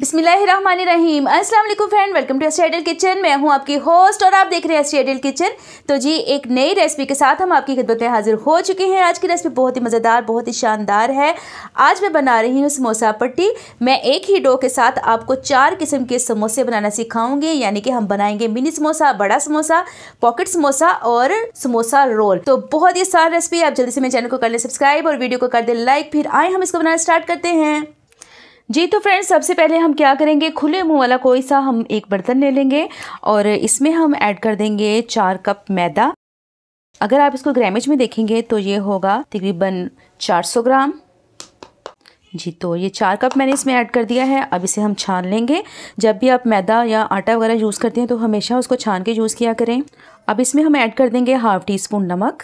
बिसमीम असल friend welcome to एस्टेडल किचन मैं हूं आपकी होस्ट और आप देख रहे हैं एस्टेडल किचन तो जी एक नई रेसिपी के साथ हम आपकी खिदमत में हाजिर हो चुके हैं आज की रेसिपी बहुत ही मज़ेदार बहुत ही शानदार है आज मैं बना रही हूं समोसा पट्टी मैं एक ही डो के साथ आपको चार किस्म के समोसे बनाना सिखाऊंगी यानी कि हम बनाएंगे मिनी समोसा बड़ा समोसा पॉकेट समोसा और समोसा रोल तो बहुत ही आसान रेसिपी आप जल्दी से मेरे चैनल को कर लें सब्सक्राइब और वीडियो को कर दें लाइक फिर आए हम इसको बनाना स्टार्ट करते हैं जी तो फ्रेंड्स सबसे पहले हम क्या करेंगे खुले मुंह वाला कोई सा हम एक बर्तन ले लेंगे और इसमें हम ऐड कर देंगे चार कप मैदा अगर आप इसको ग्रामेज में देखेंगे तो ये होगा तकरीबन 400 ग्राम जी तो ये चार कप मैंने इसमें ऐड कर दिया है अब इसे हम छान लेंगे जब भी आप मैदा या आटा वगैरह यूज़ करते हैं तो हमेशा उसको छान के यूज़ किया करें अब इसमें हम ऐड कर देंगे हाफ़ टी स्पून नमक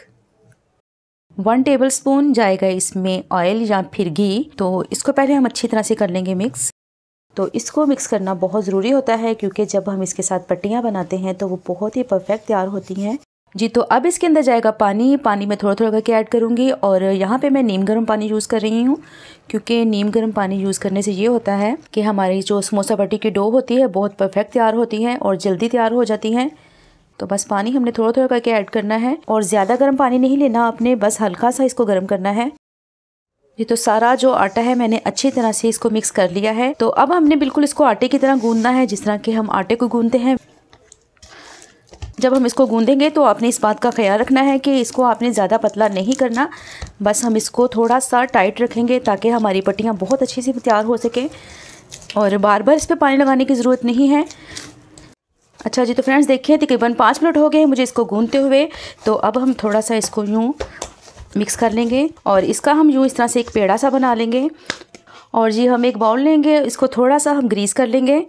वन टेबल स्पून जाएगा इसमें ऑयल या फिर घी तो इसको पहले हम अच्छी तरह से कर लेंगे मिक्स तो इसको मिक्स करना बहुत ज़रूरी होता है क्योंकि जब हम इसके साथ पट्टियाँ बनाते हैं तो वो बहुत ही परफेक्ट तैयार होती हैं जी तो अब इसके अंदर जाएगा पानी पानी में थोड़ा थोड़ा करके ऐड करूँगी और यहाँ पे मैं नीम गर्म पानी यूज़ कर रही हूँ क्योंकि नीम गर्म पानी यूज़ करने से ये होता है कि हमारी जो समोसा बटी की डो होती है बहुत परफेक्ट तैयार होती है और जल्दी तैयार हो जाती है तो बस पानी हमने थोड़ा थोड़ा करके ऐड करना है और ज़्यादा गर्म पानी नहीं लेना आपने बस हल्का सा इसको गर्म करना है ये तो सारा जो आटा है मैंने अच्छी तरह से इसको मिक्स कर लिया है तो अब हमने बिल्कुल इसको आटे की तरह गूंदना है जिस तरह के हम आटे को गूंदते हैं जब हम इसको गूंदेंगे तो आपने इस बात का ख्याल रखना है कि इसको आपने ज़्यादा पतला नहीं करना बस हम इसको थोड़ा सा टाइट रखेंगे ताकि हमारी पट्टियाँ बहुत अच्छी से तैयार हो सकें और बार बार इस पर पानी लगाने की ज़रूरत नहीं है अच्छा जी तो फ्रेंड्स देखिए तकरीबन पाँच मिनट हो गए मुझे इसको गूंदते हुए तो अब हम थोड़ा सा इसको यूँ मिक्स कर लेंगे और इसका हम यूँ इस तरह से एक पेड़ा सा बना लेंगे और जी हम एक बाउल लेंगे इसको थोड़ा सा हम ग्रीस कर लेंगे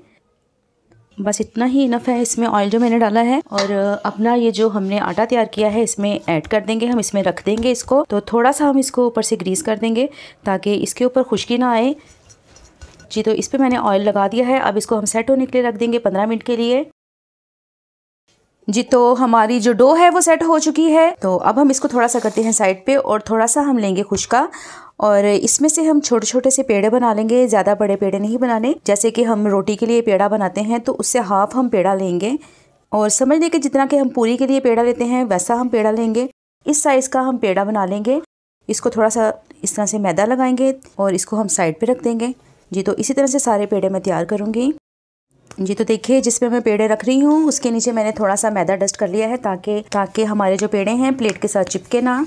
बस इतना ही इनफ है इसमें ऑयल जो मैंने डाला है और अपना ये जो हमने आटा तैयार किया है इसमें ऐड कर देंगे हम इसमें रख देंगे इसको तो थोड़ा सा हम इसको ऊपर से ग्रीस कर देंगे ताकि इसके ऊपर खुश्की ना आए जी तो इस पर मैंने ऑयल लगा दिया है अब इसको हम सेट होने के लिए रख देंगे पंद्रह मिनट के लिए जी तो हमारी जो डो है वो सेट हो चुकी है तो अब हम इसको थोड़ा सा करते हैं साइड पे और थोड़ा सा हम लेंगे खुशका और इसमें से हम छोटे छोटे से पेड़े बना लेंगे ज़्यादा बड़े पेड़े नहीं बनाने जैसे कि हम रोटी के लिए पेड़ा बनाते हैं तो उससे हाफ हम पेड़ा लेंगे और समझ लें कि जितना कि हम पूरी के लिए पेड़ा लेते हैं वैसा हम पेड़ा लेंगे इस साइज़ का हम पेड़ा बना लेंगे इसको थोड़ा सा इस तरह से मैदा लगाएंगे और इसको हम साइड पे रख देंगे जी तो इसी तरह से सारे पेड़े मैं तैयार करूँगी ये तो देखिए जिसपे मैं पेड़े रख रही हूँ उसके नीचे मैंने थोड़ा सा मैदा डस्ट कर लिया है ताकि ताकि हमारे जो पेड़े हैं प्लेट के साथ चिपके ना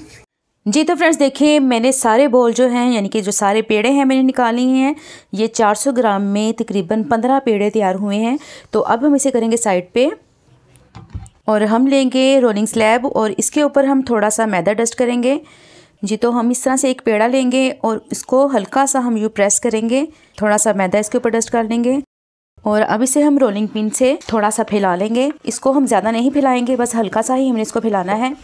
जी तो फ्रेंड्स देखिए मैंने सारे बॉल जो हैं यानी कि जो सारे पेड़े हैं मैंने निकाले हैं ये 400 ग्राम में तकरीबन 15 पेड़े तैयार हुए हैं तो अब हम इसे करेंगे साइड पे और हम लेंगे रोलिंग स्लैब और इसके ऊपर हम थोड़ा सा मैदा डस्ट करेंगे जी तो हम इस तरह से एक पेड़ा लेंगे और इसको हल्का सा हम यू प्रेस करेंगे थोड़ा सा मैदा इसके ऊपर डस्ट कर लेंगे और अब इसे हम रोलिंग पिन से थोड़ा सा फैला लेंगे इसको हम ज़्यादा नहीं फैलाएंगे बस हल्का सा ही हमने इसको फैलाना है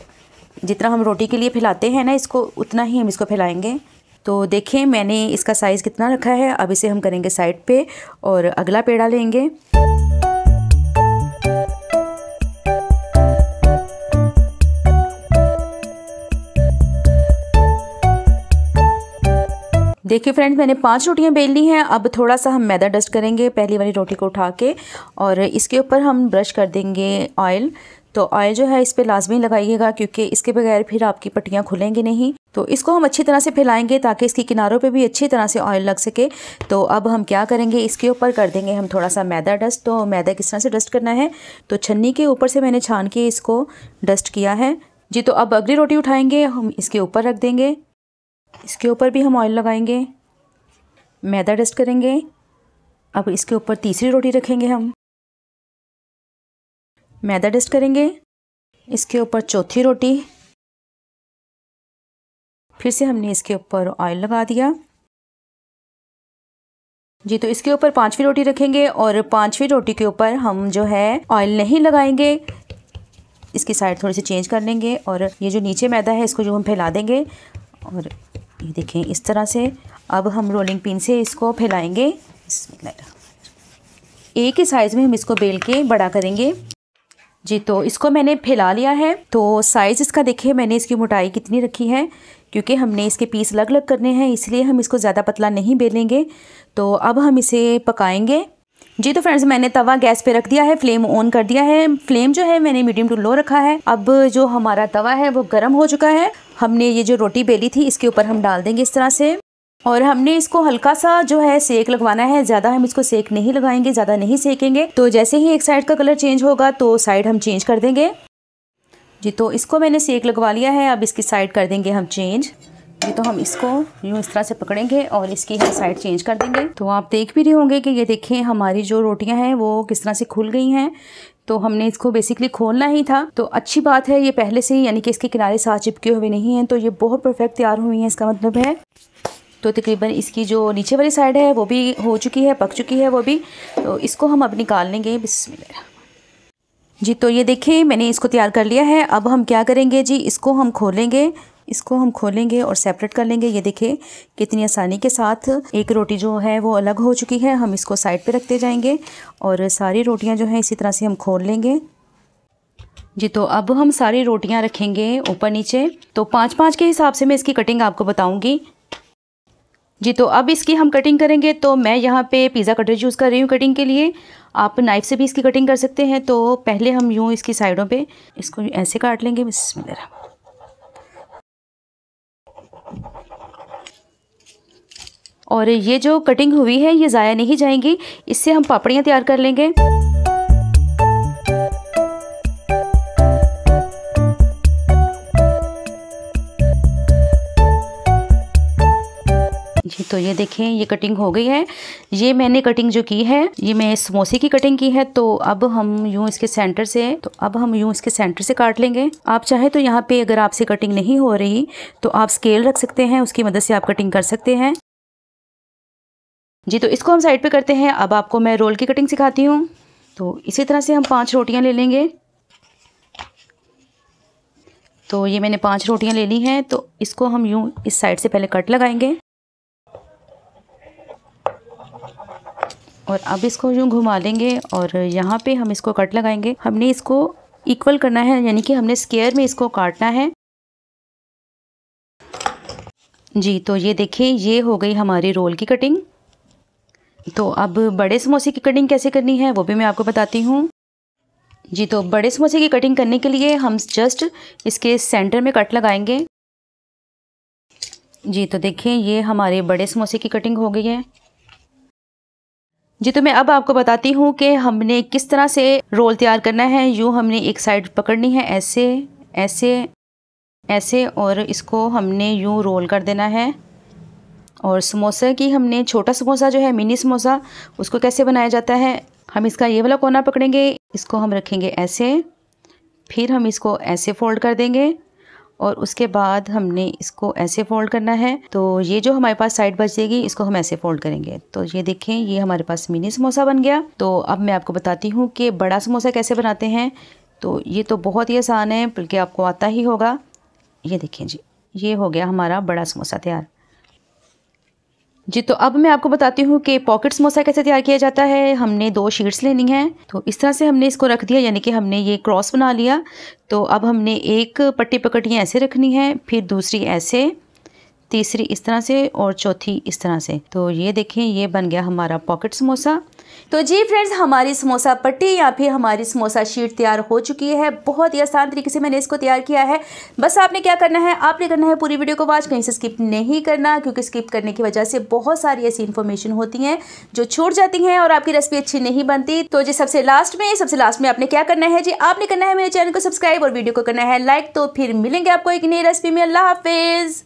जितना हम रोटी के लिए फैलाते हैं ना इसको उतना ही हम इसको फैलाएंगे तो देखें मैंने इसका साइज़ कितना रखा है अब इसे हम करेंगे साइड पे और अगला पेड़ा लेंगे देखिए फ्रेंड्स मैंने पांच रोटियां बेल ली हैं अब थोड़ा सा हम मैदा डस्ट करेंगे पहली वाली रोटी को उठा के और इसके ऊपर हम ब्रश कर देंगे ऑयल तो ऑयल जो है इस पर लाजमी लगाइएगा क्योंकि इसके बगैर फिर आपकी पट्टियाँ खुलेंगी नहीं तो इसको हम अच्छी तरह से फैलाएंगे ताकि इसके किनारों पे भी अच्छी तरह से ऑयल लग सके तो अब हम क्या करेंगे इसके ऊपर कर देंगे हम थोड़ा सा मैदा डस्ट तो मैदा किस तरह से डस्ट करना है तो छन्नी के ऊपर से मैंने छान के इसको डस्ट किया है जी तो अब अगली रोटी उठाएंगे हम इसके ऊपर रख देंगे इसके ऊपर भी हम ऑयल लगाएंगे मैदा डस्ट करेंगे अब इसके ऊपर तीसरी रोटी रखेंगे हम मैदा डस्ट करेंगे इसके ऊपर चौथी रोटी फिर से हमने इसके ऊपर ऑयल लगा दिया जी तो इसके ऊपर पांचवी रोटी रखेंगे और पांचवी रोटी के ऊपर हम जो है ऑयल नहीं लगाएंगे इसकी साइड थोड़ी सी चेंज कर लेंगे और ये जो नीचे मैदा है इसको जो हम फैला देंगे और ये देखें इस तरह से अब हम रोलिंग पिन से इसको फैलाएंगे एक ही साइज़ में हम इसको बेल के बड़ा करेंगे जी तो इसको मैंने फैला लिया है तो साइज़ इसका देखिए मैंने इसकी मोटाई कितनी रखी है क्योंकि हमने इसके पीस अलग अलग करने हैं इसलिए हम इसको ज़्यादा पतला नहीं बेलेंगे तो अब हम इसे पकाएंगे जी तो फ्रेंड्स मैंने तवा गैस पे रख दिया है फ्लेम ऑन कर दिया है फ्लेम जो है मैंने मीडियम टू लो रखा है अब जो हमारा तवा है वो गर्म हो चुका है हमने ये जो रोटी बेली थी इसके ऊपर हम डाल देंगे इस तरह से और हमने इसको हल्का सा जो है सेक लगवाना है ज़्यादा हम इसको सेक नहीं लगाएंगे ज़्यादा नहीं सेकेंगे तो जैसे ही एक साइड का कलर चेंज होगा तो साइड हम चेंज कर देंगे जी तो इसको मैंने सेक लगवा लिया है अब इसकी साइड कर देंगे हम चेंज जी तो हम इसको यूँ इस तरह से पकड़ेंगे और इसकी हम साइड चेंज कर देंगे तो आप देख भी रहे होंगे कि ये देखें हमारी जो रोटियां हैं वो किस तरह से खुल गई हैं तो हमने इसको बेसिकली खोलना ही था तो अच्छी बात है ये पहले से ही यानी कि इसके किनारे साथ चिपके हुए नहीं हैं तो ये बहुत परफेक्ट तैयार हुई हैं इसका मतलब है तो तकरीबन इसकी जो नीचे वाली साइड है वो भी हो चुकी है पक चुकी है वो भी तो इसको हम अब निकाल लेंगे बिस्मिल जी तो ये देखिए मैंने इसको तैयार कर लिया है अब हम क्या करेंगे जी इसको हम खोलेंगे इसको हम खोलेंगे और सेपरेट कर लेंगे ये देखिए कितनी आसानी के साथ एक रोटी जो है वो अलग हो चुकी है हम इसको साइड पे रखते जाएंगे और सारी रोटियां जो हैं इसी तरह से हम खोल लेंगे जी तो अब हम सारी रोटियां रखेंगे ऊपर नीचे तो पाँच पाँच के हिसाब से मैं इसकी कटिंग आपको बताऊँगी जी तो अब इसकी हम कटिंग करेंगे तो मैं यहाँ पे पिज़्ज़ा कटर यूज़ कर रही हूँ कटिंग के लिए आप नाइफ़ से भी इसकी कटिंग कर सकते हैं तो पहले हम यूँ इसकी साइडों पे इसको ऐसे काट लेंगे बस मेरा और ये जो कटिंग हुई है ये ज़ाया नहीं जाएंगी इससे हम पापड़ियाँ तैयार कर लेंगे जी तो ये देखें ये कटिंग हो गई है ये मैंने कटिंग जो की है ये मैं समोसे की कटिंग की है तो अब हम यूँ इसके सेंटर से तो अब हम यूँ इसके सेंटर से काट लेंगे आप चाहे तो यहाँ पे अगर आपसे कटिंग नहीं हो रही तो आप स्केल रख सकते हैं उसकी मदद से आप कटिंग कर सकते हैं जी तो इसको हम साइड पे करते हैं अब आपको मैं रोल की कटिंग सिखाती हूँ तो इसी तरह से हम पांच रोटियाँ ले लेंगे तो ये मैंने पांच रोटियाँ ले ली हैं तो इसको हम यूँ इस साइड से पहले कट लगाएंगे और अब इसको यूँ घुमा लेंगे और यहाँ पे हम इसको कट लगाएंगे हमने इसको इक्वल करना है यानी कि हमने स्केयर में इसको काटना है जी तो ये देखिए ये हो गई हमारी रोल की कटिंग तो अब बड़े समोसे की कटिंग कैसे करनी है वो भी मैं आपको बताती हूँ जी तो बड़े समोसे की कटिंग करने के लिए हम जस्ट इसके सेंटर में कट लगाएंगे जी तो देखें ये हमारे बड़े समोसे की कटिंग हो गई है जी तो मैं अब आपको बताती हूँ कि हमने किस तरह से रोल तैयार करना है यूँ हमने एक साइड पकड़नी है ऐसे ऐसे ऐसे और इसको हमने यूँ रोल कर देना है और समोसा की हमने छोटा समोसा जो है मिनी समोसा उसको कैसे बनाया जाता है हम इसका ये वाला कोना पकड़ेंगे इसको हम रखेंगे ऐसे फिर हम इसको ऐसे फोल्ड कर देंगे और उसके बाद हमने इसको ऐसे फोल्ड करना है तो ये जो हमारे पास साइड बच जाएगी इसको हम ऐसे फोल्ड करेंगे तो ये देखें ये हमारे पास मिनी समोसा बन गया तो अब मैं आपको बताती हूँ कि बड़ा समोसा कैसे बनाते हैं तो ये तो बहुत ही आसान है बल्कि आपको आता ही होगा ये देखें जी ये हो गया हमारा बड़ा समोसा तैयार जी तो अब मैं आपको बताती हूँ कि पॉकेट समोसा कैसे तैयार किया जाता है हमने दो शीट्स लेनी है तो इस तरह से हमने इसको रख दिया यानी कि हमने ये क्रॉस बना लिया तो अब हमने एक पट्टी पकटियाँ ऐसे रखनी है फिर दूसरी ऐसे तीसरी इस तरह से और चौथी इस तरह से तो ये देखें ये बन गया हमारा पॉकेट समोसा तो जी फ्रेंड्स हमारी समोसा पट्टी या फिर हमारी समोसा शीट तैयार हो चुकी है बहुत ही आसान तरीके से मैंने इसको तैयार किया है बस आपने क्या करना है आपने करना है पूरी वीडियो को वाच कहीं से स्किप नहीं करना क्योंकि स्किप करने की वजह से बहुत सारी ऐसी इन्फॉर्मेशन होती हैं जो छूट जाती हैं और आपकी रेसिपी अच्छी नहीं बनती तो जी सबसे लास्ट में सबसे लास्ट में आपने क्या करना है जी आपने करना है मेरे चैनल को सब्सक्राइब और वीडियो को करना है लाइक तो फिर मिलेंगे आपको एक नई रेसिपी में अल्लाह हाफिज़